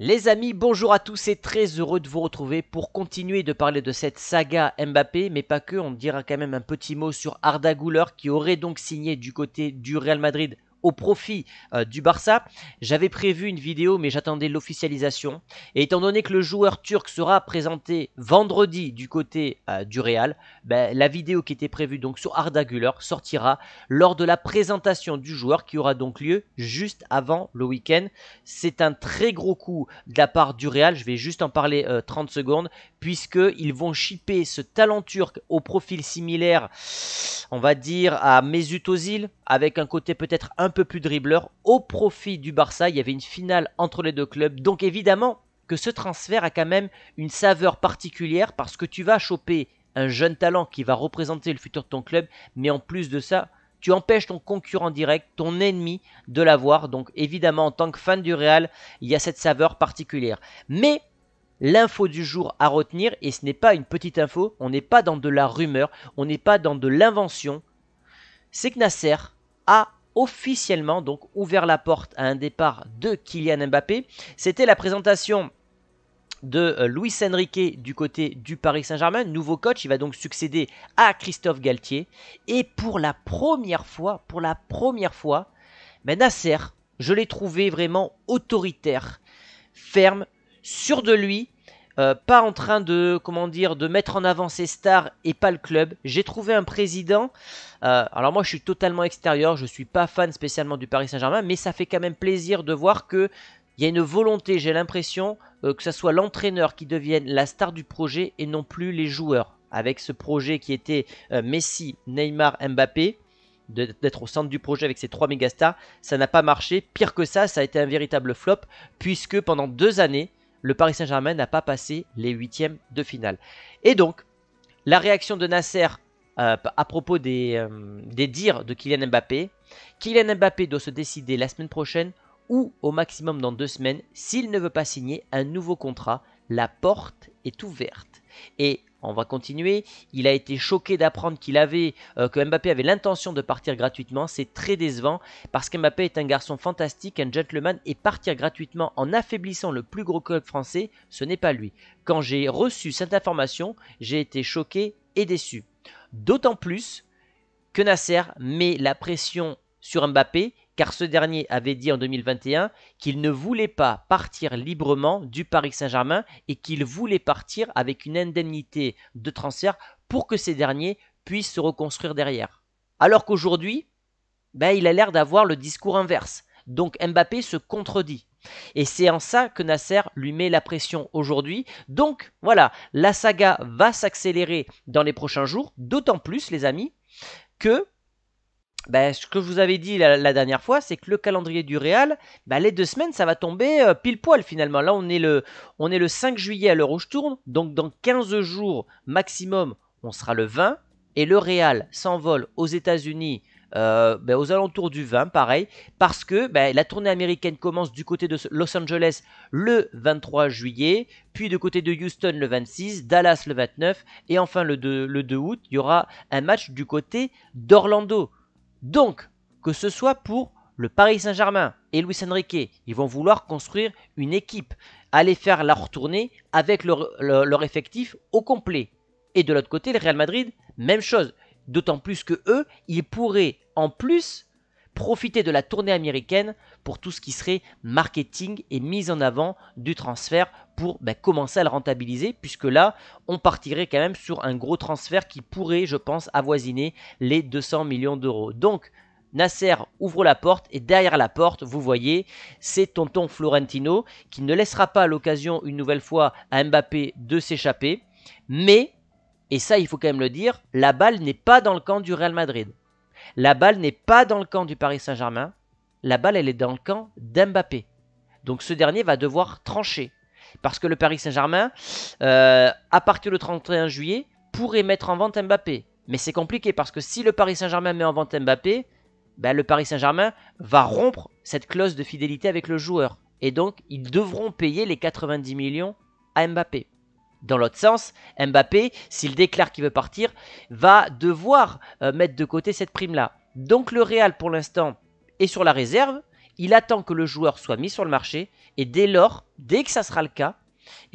Les amis, bonjour à tous et très heureux de vous retrouver pour continuer de parler de cette saga Mbappé, mais pas que, on dira quand même un petit mot sur Arda Guler qui aurait donc signé du côté du Real Madrid au profit euh, du Barça. J'avais prévu une vidéo, mais j'attendais l'officialisation. Et étant donné que le joueur turc sera présenté vendredi du côté euh, du Real, ben, la vidéo qui était prévue donc sur Arda Güler sortira lors de la présentation du joueur qui aura donc lieu juste avant le week-end. C'est un très gros coup de la part du Real. Je vais juste en parler 30 euh, secondes, puisqu'ils vont chipper ce talent turc au profil similaire, on va dire, à Mesut Ozil, avec un côté peut-être un peu peu plus dribbleur au profit du Barça. Il y avait une finale entre les deux clubs. Donc évidemment que ce transfert a quand même une saveur particulière parce que tu vas choper un jeune talent qui va représenter le futur de ton club. Mais en plus de ça, tu empêches ton concurrent direct, ton ennemi, de l'avoir. Donc évidemment, en tant que fan du Real, il y a cette saveur particulière. Mais l'info du jour à retenir, et ce n'est pas une petite info, on n'est pas dans de la rumeur, on n'est pas dans de l'invention, c'est que Nasser a officiellement donc ouvert la porte à un départ de Kylian Mbappé. C'était la présentation de euh, Luis Enrique du côté du Paris Saint-Germain, nouveau coach, il va donc succéder à Christophe Galtier et pour la première fois, pour la première fois, ben Nasser, je l'ai trouvé vraiment autoritaire, ferme, sûr de lui euh, pas en train de comment dire de mettre en avant ses stars et pas le club. J'ai trouvé un président. Euh, alors moi je suis totalement extérieur, je suis pas fan spécialement du Paris Saint-Germain, mais ça fait quand même plaisir de voir que il y a une volonté, j'ai l'impression, euh, que ce soit l'entraîneur qui devienne la star du projet et non plus les joueurs. Avec ce projet qui était Messi, Neymar, Mbappé, d'être au centre du projet avec ces trois mégastars. Ça n'a pas marché. Pire que ça, ça a été un véritable flop, puisque pendant deux années, le Paris Saint-Germain n'a pas passé les huitièmes de finale. Et donc, la réaction de Nasser euh, à propos des, euh, des, dires de Kylian Mbappé, Kylian Mbappé doit se décider la semaine prochaine ou au maximum dans deux semaines s'il ne veut pas signer un nouveau contrat. La porte est ouverte. Et on va continuer. Il a été choqué d'apprendre qu'il avait euh, que Mbappé avait l'intention de partir gratuitement. C'est très décevant parce qu'Mbappé est un garçon fantastique, un gentleman et partir gratuitement en affaiblissant le plus gros club français, ce n'est pas lui. Quand j'ai reçu cette information, j'ai été choqué et déçu. D'autant plus que Nasser met la pression sur Mbappé car ce dernier avait dit en 2021 qu'il ne voulait pas partir librement du Paris Saint-Germain et qu'il voulait partir avec une indemnité de transfert pour que ces derniers puissent se reconstruire derrière. Alors qu'aujourd'hui, ben, il a l'air d'avoir le discours inverse. Donc Mbappé se contredit. Et c'est en ça que Nasser lui met la pression aujourd'hui. Donc voilà, la saga va s'accélérer dans les prochains jours, d'autant plus les amis que ben, ce que je vous avais dit la, dernière fois, c'est que le calendrier du Real, ben, les deux semaines, ça va tomber euh, pile poil finalement. Là, on est le, on est le 5 juillet à l'heure où je tourne, donc dans 15 jours maximum, on sera le 20. Et le Real s'envole aux États-Unis euh, ben, aux alentours du 20, pareil, parce que la tournée américaine commence du côté de Los Angeles le 23 juillet, puis du côté de Houston le 26, Dallas le 29, et enfin le 2 août, il y aura un match du côté d'Orlando. Donc, que ce soit pour le Paris Saint-Germain et Luis Enrique, ils vont vouloir construire une équipe, aller faire la tournée avec leur, leur effectif au complet. Et de l'autre côté, le Real Madrid, même chose. D'autant plus que eux, ils pourraient en plus profiter de la tournée américaine pour tout ce qui serait marketing et mise en avant du transfert pour bah, commencer à le rentabiliser, puisque là, on partirait quand même sur un gros transfert qui pourrait, je pense, avoisiner les 200 millions d'euros. Donc, Nasser ouvre la porte et derrière la porte, vous voyez, c'est tonton Florentino qui ne laissera pas l'occasion une nouvelle fois à Mbappé de s'échapper. Mais, et ça il faut quand même le dire, la balle n'est pas dans le camp du Real Madrid. La balle n'est pas dans le camp du Paris Saint-Germain. La balle, elle est dans le camp d'Mbappé. Donc ce dernier va devoir trancher. Parce que le Paris Saint-Germain, euh, à partir du 31 juillet, pourrait mettre en vente Mbappé. Mais c'est compliqué parce que si le Paris Saint-Germain met en vente Mbappé, ben, le Paris Saint-Germain va rompre cette clause de fidélité avec le joueur. Et donc, ils devront payer les 90 millions à Mbappé. Dans l'autre sens, Mbappé, s'il déclare qu'il veut partir, va devoir euh, mettre de côté cette prime-là. Donc le Real, pour l'instant, est sur la réserve il attend que le joueur soit mis sur le marché, et dès lors, dès que ça sera le cas,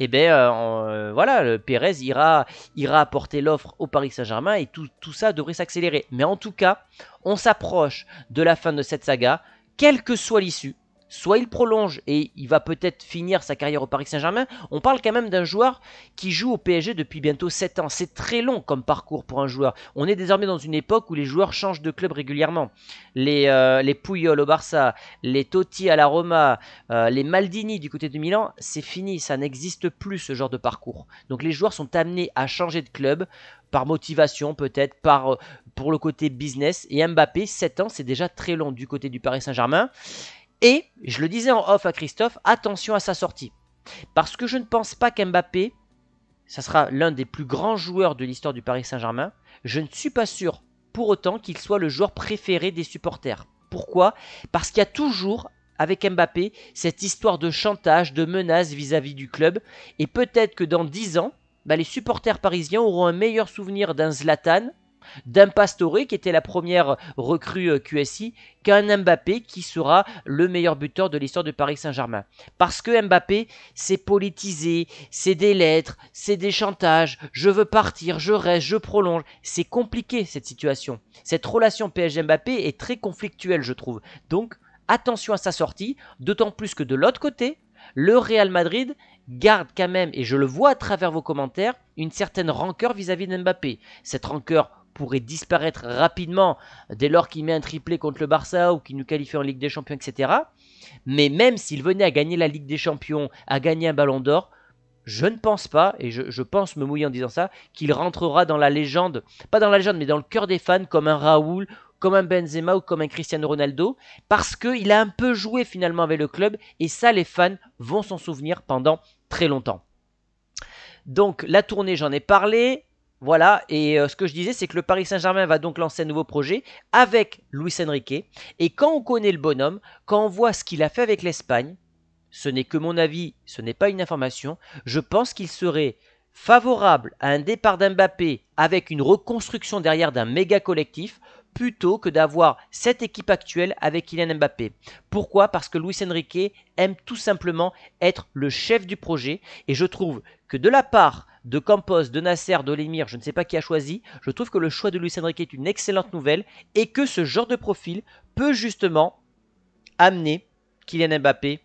et eh ben, euh, euh, voilà, le Pérez ira, ira apporter l'offre au Paris Saint-Germain et tout, tout ça devrait s'accélérer. Mais en tout cas, on s'approche de la fin de cette saga, quelle que soit l'issue soit il prolonge et il va peut-être finir sa carrière au Paris Saint-Germain. On parle quand même d'un joueur qui joue au PSG depuis bientôt 7 ans. C'est très long comme parcours pour un joueur. On est désormais dans une époque où les joueurs changent de club régulièrement. Les, euh, Puyol au Barça, les Totti à la Roma, euh, les Maldini du côté de Milan, c'est fini, ça n'existe plus ce genre de parcours. Donc les joueurs sont amenés à changer de club par motivation peut-être, par euh, pour le côté business. Et Mbappé, 7 ans, c'est déjà très long du côté du Paris Saint-Germain. Et, je le disais en off à Christophe, attention à sa sortie. Parce que je ne pense pas qu'Mbappé, ça sera l'un des plus grands joueurs de l'histoire du Paris Saint-Germain, je ne suis pas sûr pour autant qu'il soit le joueur préféré des supporters. Pourquoi Parce qu'il y a toujours avec Mbappé cette histoire de chantage, de menace vis-à-vis du club. Et peut-être que dans 10 ans, bah, les supporters parisiens auront un meilleur souvenir d'un Zlatan pastoré, qui était la première recrue euh, QSI, qu'un Mbappé qui sera le meilleur buteur de l'histoire de Paris Saint-Germain. Parce que Mbappé, c'est politisé, c'est des lettres, c'est des chantages, je veux partir, je reste, je prolonge. C'est compliqué cette situation. Cette relation PSG-Mbappé est très conflictuelle, je trouve. Donc, attention à sa sortie, d'autant plus que de l'autre côté, le Real Madrid garde quand même, et je le vois à travers vos commentaires, une certaine rancœur vis-à-vis d'Mbappé. Cette rancœur, pourrait disparaître rapidement dès lors qu'il met un triplé contre le Barça ou qu'il nous qualifie en Ligue des Champions, etc. Mais même s'il venait à gagner la Ligue des Champions, à gagner un ballon d'or, je ne pense pas, et je, pense me mouiller en disant ça, qu'il rentrera dans la légende, pas dans la légende, mais dans le cœur des fans comme un Raoul, comme un Benzema ou comme un Cristiano Ronaldo, parce qu'il a un peu joué finalement avec le club, et ça les fans vont s'en souvenir pendant très longtemps. Donc la tournée, j'en ai parlé, voilà, et euh, ce que je disais, c'est que le Paris Saint-Germain va donc lancer un nouveau projet avec Luis Enrique. Et quand on connaît le bonhomme, quand on voit ce qu'il a fait avec l'Espagne, ce n'est que mon avis, ce n'est pas une information, je pense qu'il serait favorable à un départ d'Mbappé avec une reconstruction derrière d'un méga collectif plutôt que d'avoir cette équipe actuelle avec Kylian Mbappé. Pourquoi Parce que Luis Enrique aime tout simplement être le chef du projet et je trouve que de la part de Campos, de Nasser, l'émir, je ne sais pas qui a choisi, je trouve que le choix de Luis Enrique est une excellente nouvelle et que ce genre de profil peut justement amener Kylian Mbappé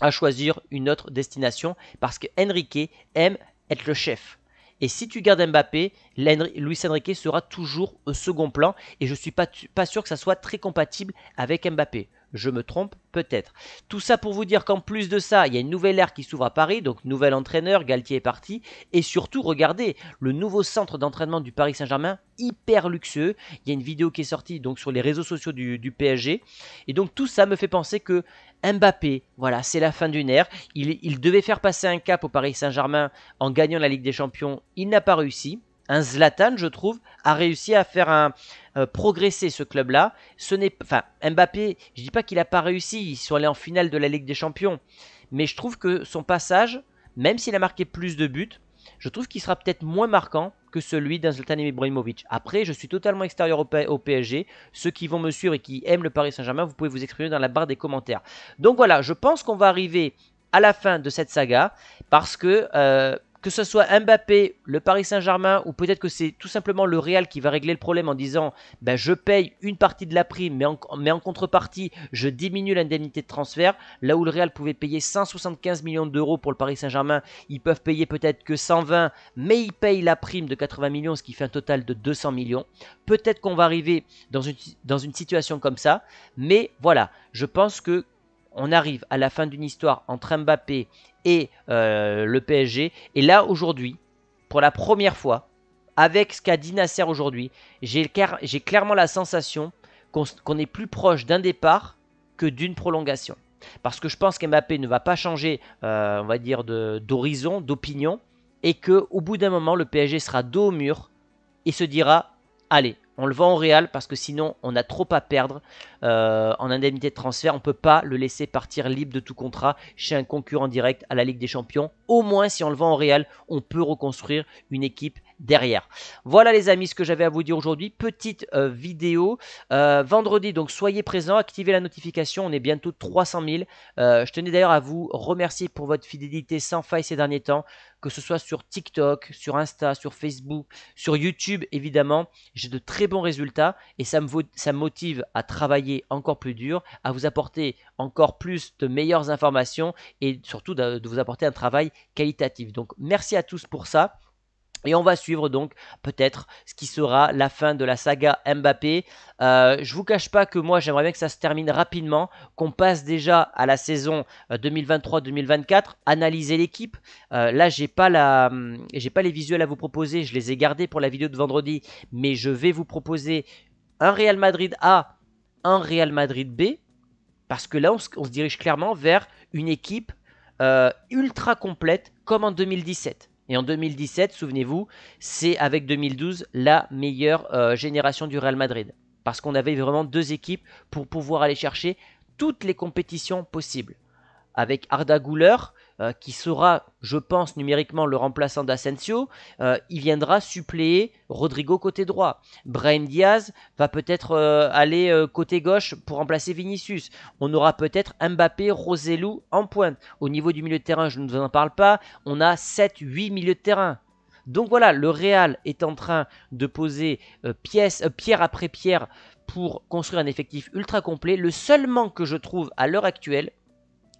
à choisir une autre destination parce que Enrique aime être le chef. Et si tu gardes Mbappé, Luis Enrique sera toujours au second plan. Et je ne suis pas, pas sûr que ça soit très compatible avec Mbappé. Je me trompe peut-être. Tout ça pour vous dire qu'en plus de ça, il y a une nouvelle ère qui s'ouvre à Paris, donc nouvel entraîneur, Galtier est parti, et surtout, regardez, le nouveau centre d'entraînement du Paris Saint-Germain, hyper luxueux. Il y a une vidéo qui est sortie donc sur les réseaux sociaux du, du PSG, et donc tout ça me fait penser que Mbappé, voilà, c'est la fin d'une ère. Il, devait faire passer un cap au Paris Saint-Germain en gagnant la Ligue des Champions. Il n'a pas réussi. Un Zlatan, je trouve, a réussi à faire euh, progresser ce club-là. Ce n'est, enfin, Mbappé, je dis pas qu'il n'a pas réussi. Ils sont allés en finale de la Ligue des Champions, mais je trouve que son passage, même s'il a marqué plus de buts, je trouve qu'il sera peut-être moins marquant que celui d'un Zlatan Ibrahimovic. Après, je suis totalement extérieur au, PSG. Ceux qui vont me suivre et qui aiment le Paris Saint-Germain, vous pouvez vous exprimer dans la barre des commentaires. Donc voilà, je pense qu'on va arriver à la fin de cette saga parce que euh, que ce soit Mbappé, le Paris Saint-Germain, ou peut-être que c'est tout simplement le Real qui va régler le problème en disant ben, je paye une partie de la prime, mais en, contrepartie, je diminue l'indemnité de transfert. Là où le Real pouvait payer 175 millions d'euros pour le Paris Saint-Germain, ils peuvent payer peut-être que 120, mais ils payent la prime de 80 millions, ce qui fait un total de 200 millions. Peut-être qu'on va arriver dans une situation comme ça, mais voilà, je pense que on arrive à la fin d'une histoire entre Mbappé et euh, le PSG. Et là, aujourd'hui, pour la première fois, avec ce qu'a dit Nasser aujourd'hui, j'ai clairement la sensation qu'on est plus proche d'un départ que d'une prolongation. Parce que je pense qu'Mbappé ne va pas changer, euh, on va dire, d'horizon, d'opinion, et qu'au bout d'un moment, le PSG sera dos au mur et se dira, allez, on le vend en Real parce que sinon on a trop à perdre euh, en indemnité de transfert. On ne peut pas le laisser partir libre de tout contrat chez un concurrent direct à la Ligue des Champions. Au moins si on le vend en Real, on peut reconstruire une équipe derrière. Voilà les amis ce que j'avais à vous dire aujourd'hui. Petite euh, vidéo. Euh, vendredi, donc soyez présents, activez la notification. On est bientôt 300 000. Euh, je tenais d'ailleurs à vous remercier pour votre fidélité sans faille ces derniers temps, que ce soit sur TikTok, sur Insta, sur Facebook, sur YouTube évidemment. J'ai de très bons résultats et ça me, ça motive à travailler encore plus dur, à vous apporter encore plus de meilleures informations et surtout de vous apporter un travail qualitatif. Donc merci à tous pour ça. Et on va suivre donc peut-être ce qui sera la fin de la saga Mbappé. Euh, je vous cache pas que moi j'aimerais bien que ça se termine rapidement, qu'on passe déjà à la saison 2023-2024, euh, analyser l'équipe. Euh, là j'ai pas la, hum, j'ai pas les visuels à vous proposer, je les ai gardés pour la vidéo de vendredi, mais je vais vous proposer un Real Madrid A, un Real Madrid B, parce que là on se, dirige clairement vers une équipe ultra complète comme en 2017. Et en 2017, souvenez-vous, c'est avec 2012 la meilleure euh, génération du Real Madrid. Parce qu'on avait vraiment deux équipes pour pouvoir aller chercher toutes les compétitions possibles. Avec Arda Gouler. Euh, qui sera, je pense, numériquement le remplaçant d'Asensio, euh, il viendra suppléer Rodrigo côté droit. Brian Diaz va peut-être euh, aller côté gauche pour remplacer Vinicius. On aura peut-être Mbappé, Rosellou en pointe. Au niveau du milieu de terrain, je ne vous en parle pas, on a 7-8 milieux de terrain. Donc voilà, le Real est en train de poser pièce, pierre après pierre pour construire un effectif ultra complet. Le seul manque que je trouve à l'heure actuelle,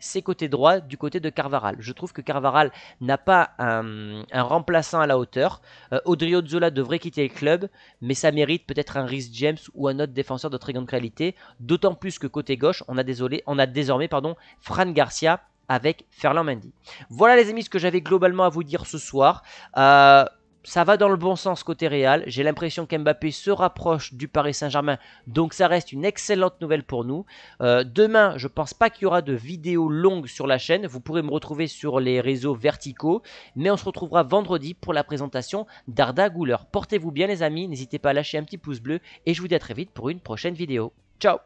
c'est côté droit du côté de Carvaral. Je trouve que Carvaral n'a pas un, remplaçant à la hauteur. Euh, Audrey devrait quitter le club, mais ça mérite peut-être un Rhys James ou un autre défenseur de très grande qualité. D'autant plus que côté gauche, on a, désolé, on a désormais pardon, Fran Garcia avec Ferland Mendy. Voilà les amis ce que j'avais globalement à vous dire ce soir. Euh, ça va dans le bon sens côté Real. J'ai l'impression qu'Mbappé se rapproche du Paris Saint-Germain. Donc ça reste une excellente nouvelle pour nous. Euh, demain, je pense pas qu'il y aura de vidéos longues sur la chaîne. Vous pourrez me retrouver sur les réseaux verticaux. Mais on se retrouvera vendredi pour la présentation d'Arda Gouler. Portez-vous bien les amis. N'hésitez pas à lâcher un petit pouce bleu. Et je vous dis à très vite pour une prochaine vidéo. Ciao